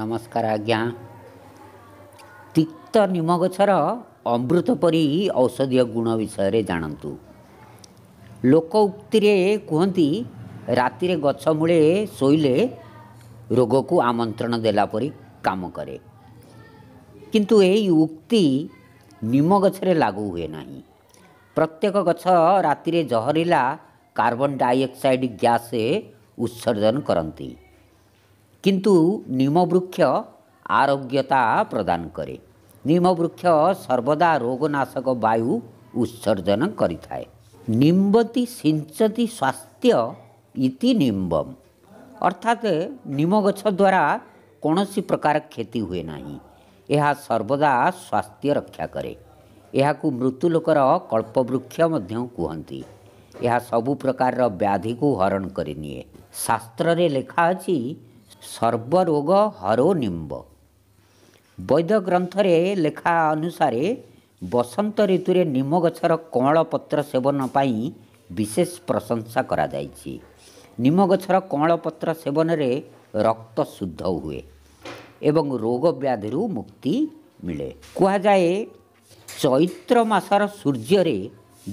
ନମସ୍କାର ଆଜ୍ଞା ତିକ୍ତ ନିମ ଗଛର ଅମୃତ ପରି ଔଷଧୀୟ ଗୁଣ ବିଷୟରେ ଜାଣନ୍ତୁ ଲୋକ ଉକ୍ତିରେ କୁହନ୍ତି ରାତିରେ ଗଛ ମୂଳେ ଶୋଇଲେ ରୋଗକୁ ଆମନ୍ତ୍ରଣ ଦେଲା ପରି କାମ କରେ କିନ୍ତୁ ଏହି ଉକ୍ତି ନିମ ଗଛରେ ଲାଗୁ ହୁଏ ନାହିଁ ପ୍ରତ୍ୟେକ ଗଛ ରାତିରେ ଜହରିଲା କାର୍ବନ୍ ଡାଇଅକ୍ସାଇଡ଼ ଗ୍ୟାସ୍ ଉତ୍ସର୍ଜନ କରନ୍ତି କିନ୍ତୁ ନିମବୃକ୍ଷ ଆରୋଗ୍ୟତା ପ୍ରଦାନ କରେ ନିମବୃକ୍ଷ ସର୍ବଦା ରୋଗନାଶକ ବାୟୁ ଉତ୍ସର୍ଜନ କରିଥାଏ ନିମ୍ବତି ସିଞ୍ଚତି ସ୍ୱାସ୍ଥ୍ୟ ଇତି ନିମ୍ବମ୍ ଅର୍ଥାତ୍ ନିମ ଗଛ ଦ୍ୱାରା କୌଣସି ପ୍ରକାର କ୍ଷତି ହୁଏ ନାହିଁ ଏହା ସର୍ବଦା ସ୍ୱାସ୍ଥ୍ୟ ରକ୍ଷା କରେ ଏହାକୁ ମୃତ୍ୟୁ ଲୋକର କଳ୍ପବୃକ୍ଷ ମଧ୍ୟ କୁହନ୍ତି ଏହା ସବୁ ପ୍ରକାରର ବ୍ୟାଧିକୁ ହରଣ କରିନିଏ ଶାସ୍ତ୍ରରେ ଲେଖା ଅଛି ସର୍ବରୋଗ ହରୋ ନିମ୍ବ ବୈଦ୍ୟ ଗ୍ରନ୍ଥରେ ଲେଖା ଅନୁସାରେ ବସନ୍ତ ଋତୁରେ ନିମ ଗଛର କଅଁଳ ପତ୍ର ସେବନ ପାଇଁ ବିଶେଷ ପ୍ରଶଂସା କରାଯାଇଛି ନିମ ଗଛର କଅଁଳ ପତ୍ର ସେବନରେ ରକ୍ତ ଶୁଦ୍ଧ ହୁଏ ଏବଂ ରୋଗ ବ୍ୟାଧିରୁ ମୁକ୍ତି ମିଳେ କୁହାଯାଏ ଚୈତ୍ର ମାସର ସୂର୍ଯ୍ୟରେ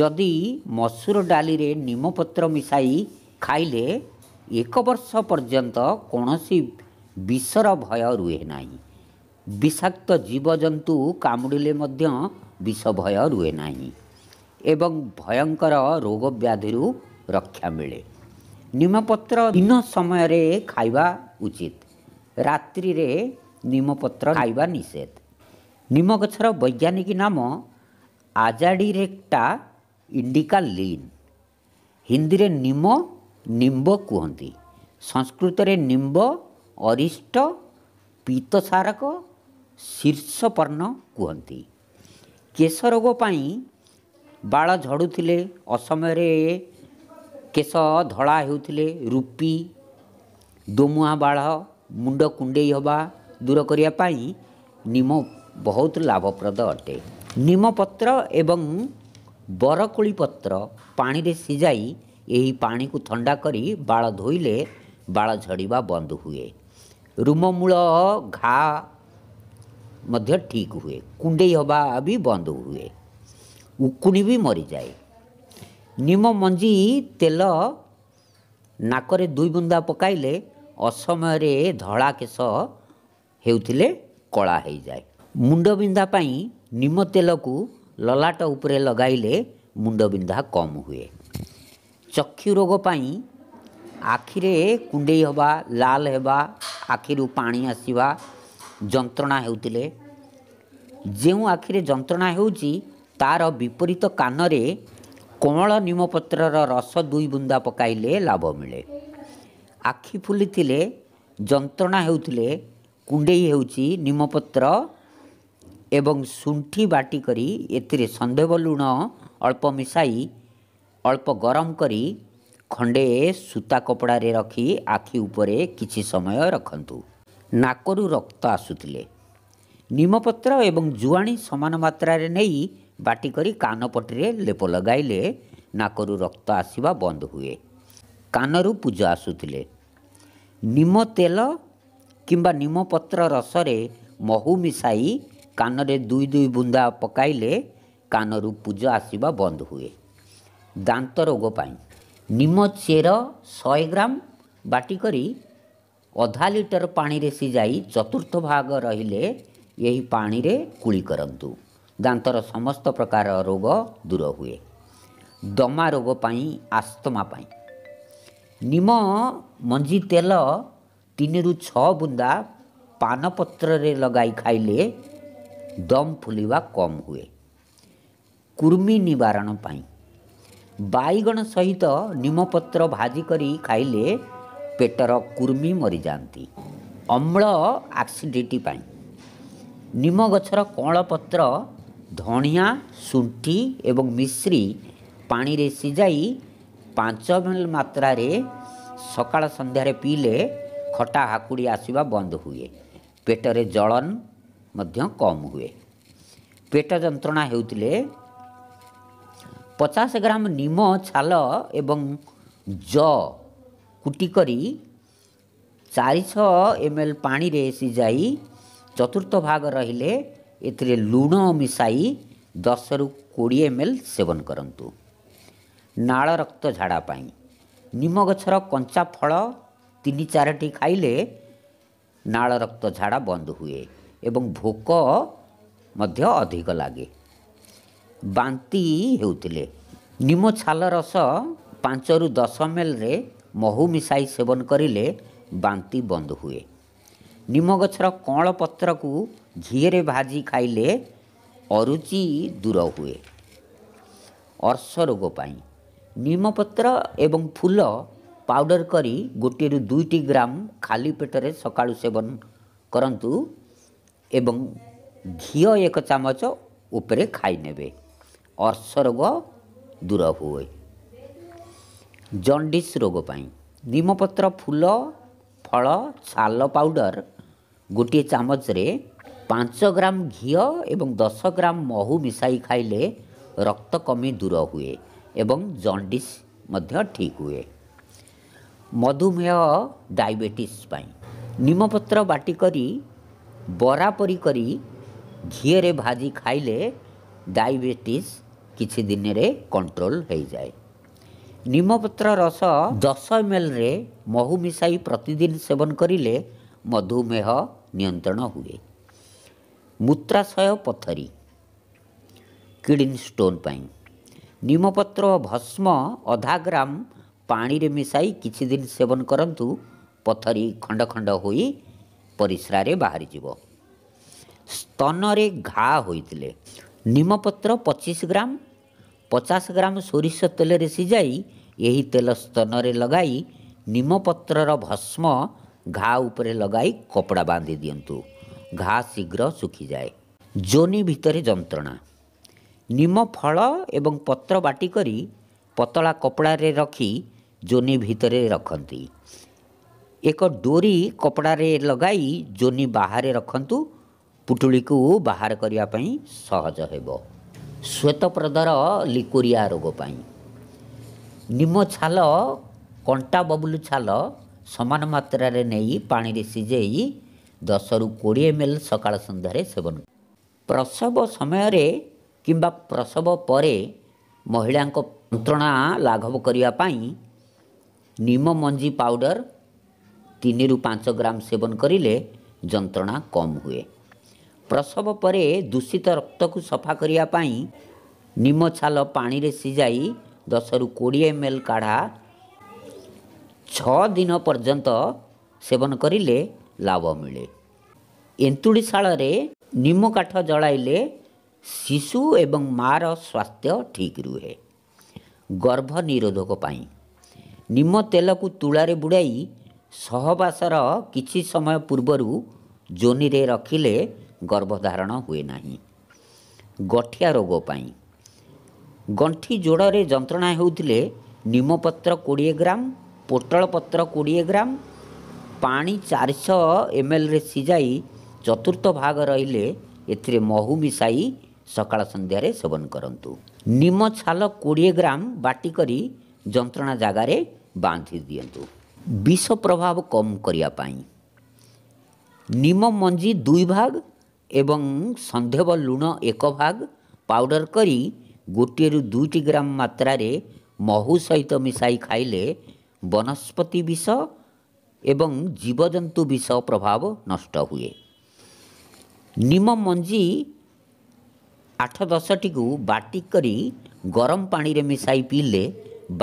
ଯଦି ମସୁର ଡାଲିରେ ନିମ ପତ୍ର ମିଶାଇ ଖାଇଲେ ଏକ ବର୍ଷ ପର୍ଯ୍ୟନ୍ତ କୌଣସି ବିଷର ଭୟ ରୁହେ ନାହିଁ ବିଷାକ୍ତ ଜୀବଜନ୍ତୁ କାମୁଡ଼ିଲେ ମଧ୍ୟ ବିଷ ଭୟ ରୁହେ ନାହିଁ ଏବଂ ଭୟଙ୍କର ରୋଗ ବ୍ୟାଧିରୁ ରକ୍ଷା ମିଳେ ନିମପତ୍ର ଦିନ ସମୟରେ ଖାଇବା ଉଚିତ ରାତ୍ରିରେ ନିମପତ୍ର ଖାଇବା ନିଷେଧ ନିମ ଗଛର ବୈଜ୍ଞାନିକ ନାମ ଆଜାଡ଼ିରେକ୍ଟା ଇଣ୍ଡିକା ଲିନ୍ ହିନ୍ଦୀରେ ନିମ ନିମ୍ବ କୁହନ୍ତି ସଂସ୍କୃତରେ ନିମ୍ବ ଅରିଷ୍ଟ ପିତ୍ତସାରକ ଶୀର୍ଷପର୍ଣ୍ଣ କୁହନ୍ତି କେଶ ରୋଗ ପାଇଁ ବାଳ ଝଡ଼ୁଥିଲେ ଅସମୟରେ କେଶ ଧଳା ହେଉଥିଲେ ରୂପି ଦୋମୁହାଁ ବାଳ ମୁଣ୍ଡ କୁଣ୍ଡେଇ ହେବା ଦୂର କରିବା ପାଇଁ ନିମ ବହୁତ ଲାଭପ୍ରଦ ଅଟେ ନିମପତ୍ର ଏବଂ ବରକୋଳି ପତ୍ର ପାଣିରେ ସିଝାଇ ଏହି ପାଣିକୁ ଥଣ୍ଡା କରି ବାଳ ଧୋଇଲେ ବାଳ ଝଡ଼ିବା ବନ୍ଦ ହୁଏ ରୁମମୂଳ ଘା ମଧ୍ୟ ଠିକ୍ ହୁଏ କୁଣ୍ଡେଇ ହେବା ବି ବନ୍ଦ ହୁଏ ଉକୁଣି ବି ମରିଯାଏ ନିମ ମଞ୍ଜି ତେଲ ନାକରେ ଦୁଇ ବୁନ୍ଦା ପକାଇଲେ ଅସମୟରେ ଧଳା କେଶ ହେଉଥିଲେ କଳା ହେଇଯାଏ ମୁଣ୍ଡବିନ୍ଧା ପାଇଁ ନିମ ତେଲକୁ ଲଲାଟ ଉପରେ ଲଗାଇଲେ ମୁଣ୍ଡବିନ୍ଧା କମ୍ ହୁଏ ଚକ୍ଷୁ ରୋଗ ପାଇଁ ଆଖିରେ କୁଣ୍ଡେଇ ହେବା ଲାଲ ହେବା ଆଖିରୁ ପାଣି ଆସିବା ଯନ୍ତ୍ରଣା ହେଉଥିଲେ ଯେଉଁ ଆଖିରେ ଯନ୍ତ୍ରଣା ହେଉଛି ତା'ର ବିପରୀତ କାନରେ କଅଁଳ ନିମପତ୍ରର ରସ ଦୁଇ ବୁନ୍ଦା ପକାଇଲେ ଲାଭ ମିଳେ ଆଖି ଫୁଲିଥିଲେ ଯନ୍ତ୍ରଣା ହେଉଥିଲେ କୁଣ୍ଡେଇ ହେଉଛି ନିମପତ୍ର ଏବଂ ଶୁଣ୍ଠି ବାଟି କରି ଏଥିରେ ସନ୍ଦେବ ଲୁଣ ଅଳ୍ପ ମିଶାଇ ଅଳ୍ପ ଗରମ କରି ଖଣ୍ଡେ ସୂତା କପଡ଼ାରେ ରଖି ଆଖି ଉପରେ କିଛି ସମୟ ରଖନ୍ତୁ ନାକରୁ ରକ୍ତ ଆସୁଥିଲେ ନିମପତ୍ର ଏବଂ ଜୁଆଣି ସମାନ ମାତ୍ରାରେ ନେଇ ବାଟି କରି କାନପଟିରେ ଲେପ ଲଗାଇଲେ ନାକରୁ ରକ୍ତ ଆସିବା ବନ୍ଦ ହୁଏ କାନରୁ ପୂଜ ଆସୁଥିଲେ ନିମ ତେଲ କିମ୍ବା ନିମପତ୍ର ରସରେ ମହୁ ମିଶାଇ କାନରେ ଦୁଇ ଦୁଇ ବୁନ୍ଦା ପକାଇଲେ କାନରୁ ପୂଜ ଆସିବା ବନ୍ଦ ହୁଏ ଦାନ୍ତ ରୋଗ ପାଇଁ ନିମ ଚେର ଶହେ ଗ୍ରାମ ବାଟିକରି ଅଧା ଲିଟର ପାଣିରେ ସିଝାଇ ଚତୁର୍ଥ ଭାଗ ରହିଲେ ଏହି ପାଣିରେ କୁଳି କରନ୍ତୁ ଦାନ୍ତର ସମସ୍ତ ପ୍ରକାର ରୋଗ ଦୂର ହୁଏ ଦମା ରୋଗ ପାଇଁ ଆସ୍ତମା ପାଇଁ ନିମ ମଞ୍ଜି ତେଲ ତିନିରୁ ଛଅ ବୁନ୍ଦା ପାନପତ୍ରରେ ଲଗାଇ ଖାଇଲେ ଦମ ଫୁଲିବା କମ୍ ହୁଏ କୁର୍ମି ନିବାରଣ ପାଇଁ ବାଇଗଣ ସହିତ ନିମପତ୍ର ଭାଜି କରି ଖାଇଲେ ପେଟର କୁର୍ମି ମରିଯାଆନ୍ତି ଅମ୍ଳ ଆକ୍ସିଡିଟି ପାଇଁ ନିମ ଗଛର କଅଁଳପତ୍ର ଧଣିଆ ଶୁଣ୍ଠି ଏବଂ ମିଶ୍ରି ପାଣିରେ ସିଝାଇ ପାଞ୍ଚ ମିନିଟ୍ ମାତ୍ରାରେ ସକାଳ ସନ୍ଧ୍ୟାରେ ପିଇଲେ ଖଟା ହାକୁଡ଼ି ଆସିବା ବନ୍ଦ ହୁଏ ପେଟରେ ଜଳନ ମଧ୍ୟ କମ୍ ହୁଏ ପେଟ ଯନ୍ତ୍ରଣା ହେଉଥିଲେ ପଚାଶ ଗ୍ରାମ ନିମ ଛାଲ ଏବଂ ଯଅ କୁଟି କରି ଚାରିଶହ ଏମ୍ ଏଲ୍ ପାଣିରେ ସିଝାଇ ଚତୁର୍ଥ ଭାଗ ରହିଲେ ଏଥିରେ ଲୁଣ ମିଶାଇ ଦଶରୁ କୋଡ଼ିଏ ଏମ୍ ଏଲ୍ ସେବନ କରନ୍ତୁ ନାଳ ରକ୍ତ ଝାଡ଼ା ପାଇଁ ନିମ ଗଛର କଞ୍ଚା ଫଳ ତିନି ଚାରୋଟି ଖାଇଲେ ନାଳ ରକ୍ତ ଝାଡ଼ା ବନ୍ଦ ହୁଏ ଏବଂ ଭୋକ ମଧ୍ୟ ଅଧିକ ଲାଗେ ବାନ୍ତି ହେଉଥିଲେ ନିମ ଛାଲ ରସ ପାଞ୍ଚରୁ ଦଶ ମେଲ୍ରେ ମହୁ ମିଶାଇ ସେବନ କରିଲେ ବାନ୍ତି ବନ୍ଦ ହୁଏ ନିମ ଗଛର କଅଁଳ ପତ୍ରକୁ ଘିଅରେ ଭାଜି ଖାଇଲେ ଅରୁଚି ଦୂର ହୁଏ ଅର୍ଶ ରୋଗ ପାଇଁ ନିମ ପତ୍ର ଏବଂ ଫୁଲ ପାଉଡ଼ର କରି ଗୋଟିଏରୁ ଦୁଇଟି ଗ୍ରାମ ଖାଲି ପେଟରେ ସକାଳୁ ସେବନ କରନ୍ତୁ ଏବଂ ଘିଅ ଏକ ଚାମଚ ଉପରେ ଖାଇନେବେ ଅର୍ଶ ରୋଗ ଦୂର ହୁଏ ଜଣ୍ଡିସ୍ ରୋଗ ପାଇଁ ନିମପତ୍ର ଫୁଲ ଫଳ ଛାଲ ପାଉଡ଼ର ଗୋଟିଏ ଚାମଚରେ ପାଞ୍ଚ ଗ୍ରାମ ଘିଅ ଏବଂ ଦଶ ଗ୍ରାମ ମହୁ ମିଶାଇ ଖାଇଲେ ରକ୍ତ କମି ଦୂର ହୁଏ ଏବଂ ଜଣ୍ଡିସ୍ ମଧ୍ୟ ଠିକ୍ ହୁଏ ମଧୁମେହ ଡାଇବେଟିସ୍ ପାଇଁ ନିମପତ୍ର ବାଟି କରି ବରା ପରି କରି ଘିଅରେ ଭାଜି ଖାଇଲେ ଡାଇବେଟିସ୍ କିଛି ଦିନରେ କଣ୍ଟ୍ରୋଲ ହୋଇଯାଏ ନିମପତ୍ର ରସ ଦଶ ଏମ୍ ଏଲ୍ରେ ମହୁ ମିଶାଇ ପ୍ରତିଦିନ ସେବନ କରିଲେ ମଧୁମେହ ନିୟନ୍ତ୍ରଣ ହୁଏ ମୂତ୍ରାଶୟ ପଥରୀ କିଡ଼ନୀ ଷ୍ଟୋନ୍ ପାଇଁ ନିମପତ୍ର ଓ ଭସ୍ମ ଅଧା ଗ୍ରାମ ପାଣିରେ ମିଶାଇ କିଛି ଦିନ ସେବନ କରନ୍ତୁ ପଥରୀ ଖଣ୍ଡ ଖଣ୍ଡ ହୋଇ ପରିସ୍ରାରେ ବାହାରିଯିବ ସ୍ତନରେ ଘା ହୋଇଥିଲେ ନିମପତ୍ର ପଚିଶ ଗ୍ରାମ ପଚାଶ ଗ୍ରାମ ସୋରିଷ ତେଲରେ ସିଝାଇ ଏହି ତେଲ ସ୍ତନରେ ଲଗାଇ ନିମପତ୍ରର ଭସ୍ମ ଘା ଉପରେ ଲଗାଇ କପଡ଼ା ବାନ୍ଧି ଦିଅନ୍ତୁ ଘା ଶୀଘ୍ର ଶୁଖିଯାଏ ଜୋନି ଭିତରେ ଯନ୍ତ୍ରଣା ନିମ ଫଳ ଏବଂ ପତ୍ର ବାଟି କରି ପତଳା କପଡ଼ାରେ ରଖି ଜୋନି ଭିତରେ ରଖନ୍ତି ଏକ ଡୋରି କପଡ଼ାରେ ଲଗାଇ ଜୋନି ବାହାରେ ରଖନ୍ତୁ ପୁଟୁଳିକୁ ବାହାର କରିବା ପାଇଁ ସହଜ ହେବ ଶ୍ୱେତପ୍ରଦର ଲିକୁରିଆ ରୋଗ ପାଇଁ ନିମ ଛାଲ କଣ୍ଟା ବବୁଲୁ ଛାଲ ସମାନ ମାତ୍ରାରେ ନେଇ ପାଣିରେ ସିଝେଇ ଦଶରୁ କୋଡ଼ିଏ ମେଲ୍ ସକାଳ ସନ୍ଧ୍ୟାରେ ସେବନ ପ୍ରସବ ସମୟରେ କିମ୍ବା ପ୍ରସବ ପରେ ମହିଳାଙ୍କ ଯନ୍ତ୍ରଣା ଲାଘବ କରିବା ପାଇଁ ନିମ ମଞ୍ଜି ପାଉଡ଼ର ତିନିରୁ ପାଞ୍ଚ ଗ୍ରାମ ସେବନ କରିଲେ ଯନ୍ତ୍ରଣା କମ୍ ହୁଏ ପ୍ରସବ ପରେ ଦୂଷିତ ରକ୍ତକୁ ସଫା କରିବା ପାଇଁ ନିମ ଛାଲ ପାଣିରେ ସିଝାଇ ଦଶରୁ କୋଡ଼ିଏ ଏମ୍ ଏଲ୍ କାଢ଼ା ଛଅ ଦିନ ପର୍ଯ୍ୟନ୍ତ ସେବନ କରିଲେ ଲାଭ ମିଳେ ଏନ୍ତୁଳି ଶାଳରେ ନିମ କାଠ ଜଳାଇଲେ ଶିଶୁ ଏବଂ ମାଆର ସ୍ୱାସ୍ଥ୍ୟ ଠିକ୍ ରୁହେ ଗର୍ଭ ନିରୋଧକ ପାଇଁ ନିମ ତେଲକୁ ତୁଳାରେ ବୁଡ଼ାଇ ସହବାସର କିଛି ସମୟ ପୂର୍ବରୁ ଜୋନିରେ ରଖିଲେ ଗର୍ଭଧାରଣ ହୁଏ ନାହିଁ ଗଠିଆ ରୋଗ ପାଇଁ ଗଣ୍ଠି ଯୋଡ଼ରେ ଯନ୍ତ୍ରଣା ହେଉଥିଲେ ନିମପତ୍ର କୋଡ଼ିଏ ଗ୍ରାମ ପୋଟଳ ପତ୍ର କୋଡ଼ିଏ ଗ୍ରାମ ପାଣି ଚାରିଶହ ଏମ ଏଲ୍ରେ ସିଝାଇ ଚତୁର୍ଥ ଭାଗ ରହିଲେ ଏଥିରେ ମହୁ ମିଶାଇ ସକାଳ ସନ୍ଧ୍ୟାରେ ସେବନ କରନ୍ତୁ ନିମ ଛାଲ କୋଡ଼ିଏ ଗ୍ରାମ ବାଟି କରି ଯନ୍ତ୍ରଣା ଜାଗାରେ ବାନ୍ଧି ଦିଅନ୍ତୁ ବିଷ ପ୍ରଭାବ କମ୍ କରିବା ପାଇଁ ନିମ ମଞ୍ଜି ଦୁଇ ଭାଗ ଏବଂ ସନ୍ଦେହ ଲୁଣ ଏକ ଭାଗ ପାଉଡ଼ର କରି ଗୋଟିଏରୁ ଦୁଇଟି ଗ୍ରାମ ମାତ୍ରାରେ ମହୁ ସହିତ ମିଶାଇ ଖାଇଲେ ବନସ୍ପତି ବିଷ ଏବଂ ଜୀବଜନ୍ତୁ ବିଷ ପ୍ରଭାବ ନଷ୍ଟ ହୁଏ ନିମ ମଞ୍ଜି ଆଠ ଦଶଟିକୁ ବାଟି କରି ଗରମ ପାଣିରେ ମିଶାଇ ପିଇଲେ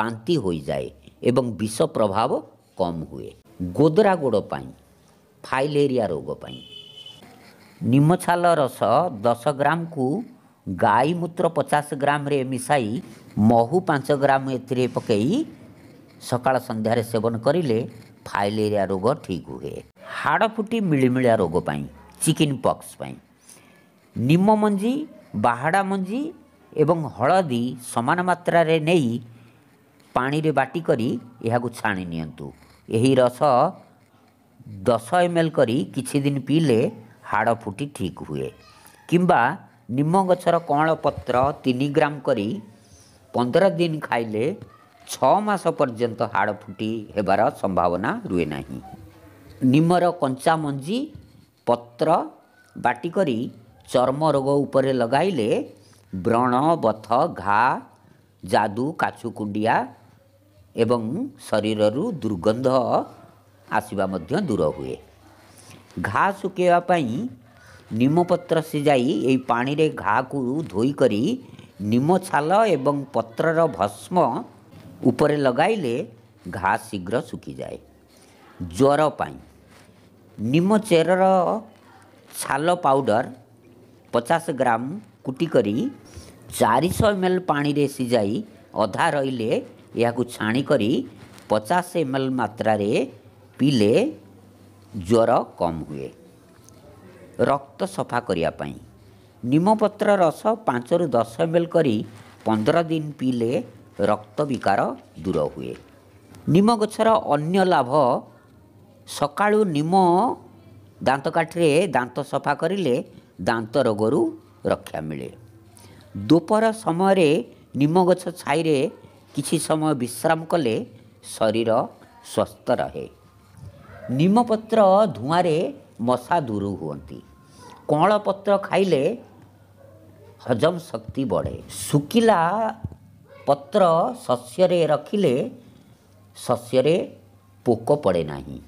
ବାନ୍ତି ହୋଇଯାଏ ଏବଂ ବିଷ ପ୍ରଭାବ କମ୍ ହୁଏ ଗୋଦରା ଗୋଡ଼ ପାଇଁ ଫାଇଲେରିଆ ରୋଗ ପାଇଁ ନିମଛାଲ ରସ ଦଶ ଗ୍ରାମକୁ ଗାଈମୂତ୍ର ପଚାଶ ଗ୍ରାମରେ ମିଶାଇ ମହୁ ପାଞ୍ଚ ଗ୍ରାମ ଏଥିରେ ପକାଇ ସକାଳ ସନ୍ଧ୍ୟାରେ ସେବନ କରିଲେ ଫାଇଲେରିଆ ରୋଗ ଠିକ୍ ହୁଏ ହାଡ଼ ଫୁଟି ମିଳିମିଳିଆ ରୋଗ ପାଇଁ ଚିକେନ୍ ପକ୍ସ ପାଇଁ ନିମ ମଞ୍ଜି ବାହାଡ଼ା ମଞ୍ଜି ଏବଂ ହଳଦୀ ସମାନ ମାତ୍ରାରେ ନେଇ ପାଣିରେ ବାଟି କରି ଏହାକୁ ଛାଣି ନିଅନ୍ତୁ ଏହି ରସ ଦଶ ଏମ୍ ଏଲ୍ କରି କିଛି ଦିନ ପିଇଲେ ହାଡ଼ ଫୁଟି ଠିକ୍ ହୁଏ କିମ୍ବା ନିମ ଗଛର କଅଁଳ ପତ୍ର ତିନି ଗ୍ରାମ କରି ପନ୍ଦର ଦିନ ଖାଇଲେ ଛଅ ମାସ ପର୍ଯ୍ୟନ୍ତ ହାଡ଼ ଫୁଟି ହେବାର ସମ୍ଭାବନା ରୁହେ ନାହିଁ ନିମର କଞ୍ଚା ମଞ୍ଜି ପତ୍ର ବାଟି କରି ଚର୍ମ ରୋଗ ଉପରେ ଲଗାଇଲେ ବ୍ରଣ ବଥ ଘା ଯାଦୁ କାଛୁ କୁଣ୍ଡିଆ ଏବଂ ଶରୀରରୁ ଦୁର୍ଗନ୍ଧ ଆସିବା ମଧ୍ୟ ଦୂର ହୁଏ घा सुख निमपत्र सिजाइ पाइक निम छाल ए पत्र भस्म उप लगाइले घा शीघ्र सुखिए जर पनि निम चेर र छल पाउडर पचास ग्राम कुटी कुटिकरी चारिए एमएल पाजाइ अधा रहिले छाणी छाणिकरी पचास एमएल मत्रे पिले ଜ୍ୱର କମ୍ ହୁଏ ରକ୍ତ ସଫା କରିବା ପାଇଁ ନିମପତ୍ର ରସ ପାଞ୍ଚରୁ ଦଶ ଏମ୍ ଏଲ୍ କରି ପନ୍ଦର ଦିନ ପିଇଲେ ରକ୍ତ ବିକାର ଦୂର ହୁଏ ନିମ ଗଛର ଅନ୍ୟ ଲାଭ ସକାଳୁ ନିମ ଦାନ୍ତ କାଠିରେ ଦାନ୍ତ ସଫା କରିଲେ ଦାନ୍ତ ରୋଗରୁ ରକ୍ଷା ମିଳେ ଦୁପହର ସମୟରେ ନିମ ଗଛ ଛାଇରେ କିଛି ସମୟ ବିଶ୍ରାମ କଲେ ଶରୀର ସ୍ୱସ୍ଥ ରହେ ନିମପତ୍ର ଧୂଆଁରେ ମଶା ଦୂର ହୁଅନ୍ତି କଅଁଳପତ୍ର ଖାଇଲେ ହଜମ ଶକ୍ତି ବଢ଼େ ଶୁଖିଲା ପତ୍ର ଶସ୍ୟରେ ରଖିଲେ ଶସ୍ୟରେ ପୋକ ପଡ଼େ ନାହିଁ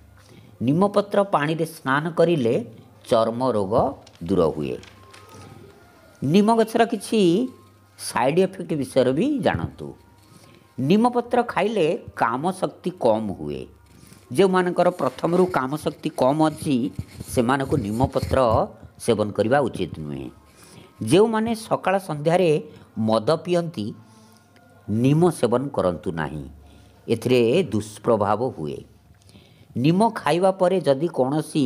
ନିମପତ୍ର ପାଣିରେ ସ୍ନାନ କରିଲେ ଚର୍ମ ରୋଗ ଦୂର ହୁଏ ନିମ ଗଛର କିଛି ସାଇଡ଼୍ ଇଫେକ୍ଟ ବିଷୟରେ ବି ଜାଣନ୍ତୁ ନିମପତ୍ର ଖାଇଲେ କାମ ଶକ୍ତି କମ୍ ହୁଏ ଯେଉଁମାନଙ୍କର ପ୍ରଥମରୁ କାମଶକ୍ତି କମ୍ ଅଛି ସେମାନଙ୍କୁ ନିମପତ୍ର ସେବନ କରିବା ଉଚିତ ନୁହେଁ ଯେଉଁମାନେ ସକାଳ ସନ୍ଧ୍ୟାରେ ମଦ ପିଅନ୍ତି ନିମ ସେବନ କରନ୍ତୁ ନାହିଁ ଏଥିରେ ଦୁଷ୍ପ୍ରଭାବ ହୁଏ ନିମ ଖାଇବା ପରେ ଯଦି କୌଣସି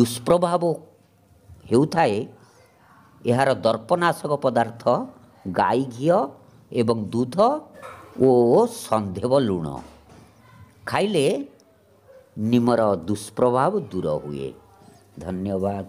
ଦୁଷ୍ପ୍ରଭାବ ହେଉଥାଏ ଏହାର ଦର୍ପନାଶକ ପଦାର୍ଥ ଗାଈ ଘିଅ ଏବଂ ଦୁଧ ଓ ସନ୍ଦେହ ଲୁଣ ଖାଇଲେ ନିମର ଦୁଷ୍ପ୍ରଭାବ ଦୂର ହୁଏ ଧନ୍ୟବାଦ